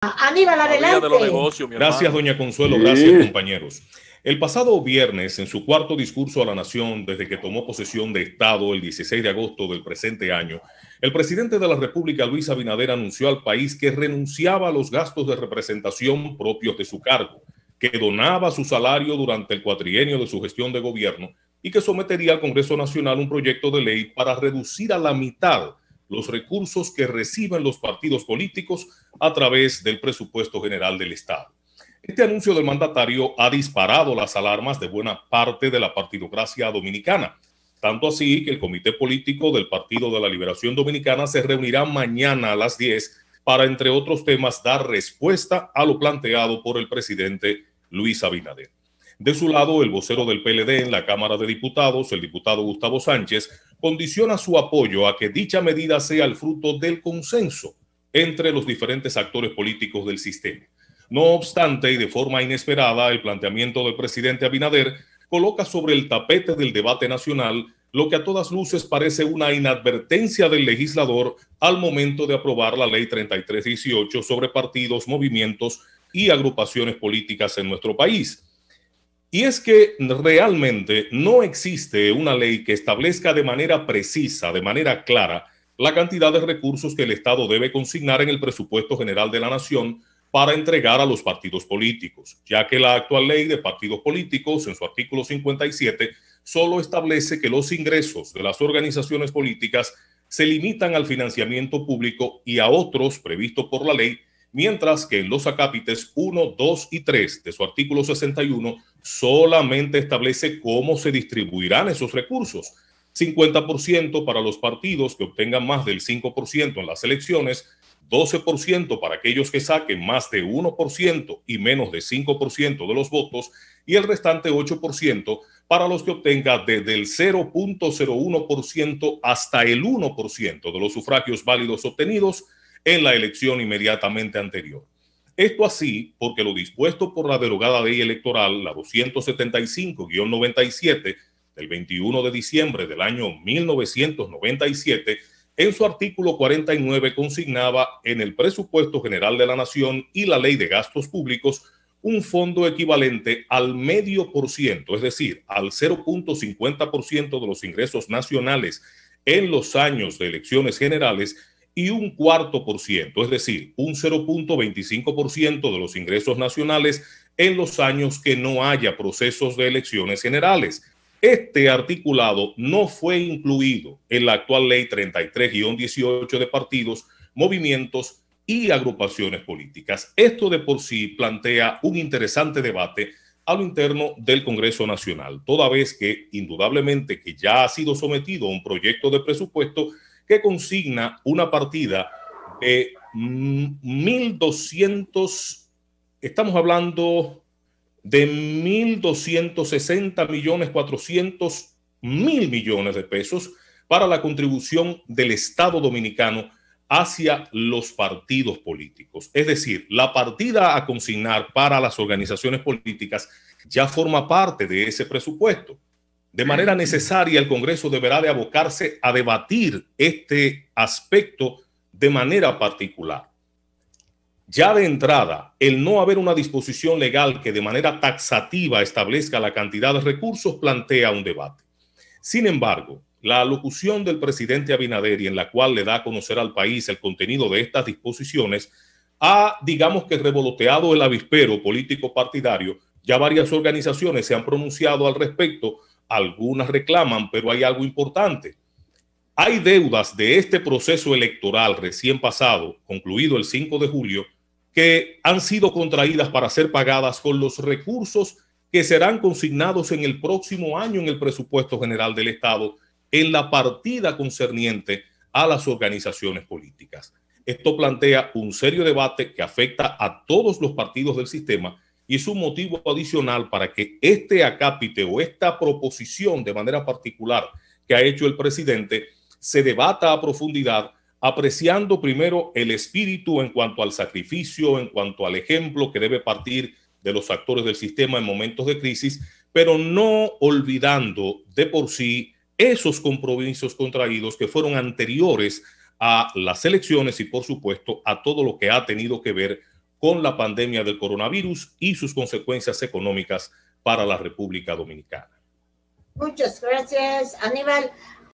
Aníbal, adelante. gracias, doña Consuelo. Gracias, compañeros. El pasado viernes, en su cuarto discurso a la nación desde que tomó posesión de Estado el 16 de agosto del presente año, el presidente de la República, Luis Abinader, anunció al país que renunciaba a los gastos de representación propios de su cargo, que donaba su salario durante el cuatrienio de su gestión de gobierno y que sometería al Congreso Nacional un proyecto de ley para reducir a la mitad los recursos que reciben los partidos políticos a través del presupuesto general del Estado. Este anuncio del mandatario ha disparado las alarmas de buena parte de la partidocracia dominicana, tanto así que el Comité Político del Partido de la Liberación Dominicana se reunirá mañana a las 10 para, entre otros temas, dar respuesta a lo planteado por el presidente Luis Abinader. De su lado, el vocero del PLD en la Cámara de Diputados, el diputado Gustavo Sánchez, condiciona su apoyo a que dicha medida sea el fruto del consenso entre los diferentes actores políticos del sistema. No obstante, y de forma inesperada, el planteamiento del presidente Abinader coloca sobre el tapete del debate nacional lo que a todas luces parece una inadvertencia del legislador al momento de aprobar la ley 3318 sobre partidos, movimientos y agrupaciones políticas en nuestro país y es que realmente no existe una ley que establezca de manera precisa, de manera clara, la cantidad de recursos que el Estado debe consignar en el presupuesto general de la Nación para entregar a los partidos políticos, ya que la actual ley de partidos políticos, en su artículo 57, solo establece que los ingresos de las organizaciones políticas se limitan al financiamiento público y a otros previstos por la ley mientras que en los acápites 1, 2 y 3 de su artículo 61 solamente establece cómo se distribuirán esos recursos. 50% para los partidos que obtengan más del 5% en las elecciones, 12% para aquellos que saquen más de 1% y menos de 5% de los votos y el restante 8% para los que obtenga desde el 0.01% hasta el 1% de los sufragios válidos obtenidos en la elección inmediatamente anterior. Esto así porque lo dispuesto por la derogada ley electoral, la 275-97, del 21 de diciembre del año 1997, en su artículo 49 consignaba en el presupuesto general de la Nación y la ley de gastos públicos un fondo equivalente al medio por ciento, es decir, al 0.50% de los ingresos nacionales en los años de elecciones generales y un cuarto por ciento, es decir, un 0.25% de los ingresos nacionales en los años que no haya procesos de elecciones generales. Este articulado no fue incluido en la actual ley 33-18 de partidos, movimientos y agrupaciones políticas. Esto de por sí plantea un interesante debate a lo interno del Congreso Nacional, toda vez que indudablemente que ya ha sido sometido a un proyecto de presupuesto que consigna una partida de 1.200, estamos hablando de 1.260 millones 400 mil millones de pesos para la contribución del Estado dominicano hacia los partidos políticos. Es decir, la partida a consignar para las organizaciones políticas ya forma parte de ese presupuesto. De manera necesaria, el Congreso deberá de abocarse a debatir este aspecto de manera particular. Ya de entrada, el no haber una disposición legal que de manera taxativa establezca la cantidad de recursos plantea un debate. Sin embargo, la alocución del presidente Abinader y en la cual le da a conocer al país el contenido de estas disposiciones ha, digamos que, revoloteado el avispero político partidario. Ya varias organizaciones se han pronunciado al respecto algunas reclaman, pero hay algo importante. Hay deudas de este proceso electoral recién pasado, concluido el 5 de julio, que han sido contraídas para ser pagadas con los recursos que serán consignados en el próximo año en el presupuesto general del Estado en la partida concerniente a las organizaciones políticas. Esto plantea un serio debate que afecta a todos los partidos del sistema y es un motivo adicional para que este acápite o esta proposición de manera particular que ha hecho el presidente se debata a profundidad, apreciando primero el espíritu en cuanto al sacrificio, en cuanto al ejemplo que debe partir de los actores del sistema en momentos de crisis, pero no olvidando de por sí esos compromisos contraídos que fueron anteriores a las elecciones y por supuesto a todo lo que ha tenido que ver con la pandemia del coronavirus y sus consecuencias económicas para la República Dominicana. Muchas gracias, Aníbal.